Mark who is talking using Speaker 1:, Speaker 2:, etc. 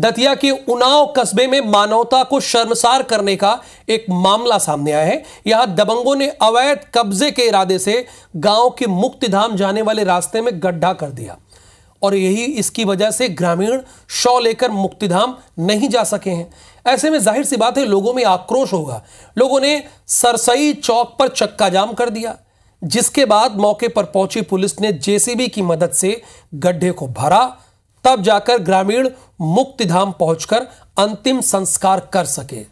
Speaker 1: दतिया के उनाव कस्बे में मानवता को शर्मसार करने का एक मामला सामने आया है यहां दबंगों ने अवैध कब्जे के इरादे से गांव के मुक्तिधाम जाने वाले रास्ते में गड्ढा कर दिया और यही इसकी वजह से ग्रामीण शव लेकर मुक्तिधाम नहीं जा सके हैं ऐसे में जाहिर सी बात है लोगों में आक्रोश होगा लोगों ने सरसई चौक पर चक्का जाम कर दिया जिसके बाद मौके पर पहुंची पुलिस ने जेसीबी की मदद से गड्ढे को भरा तब जाकर ग्रामीण मुक्तिधाम पहुंचकर अंतिम संस्कार कर सके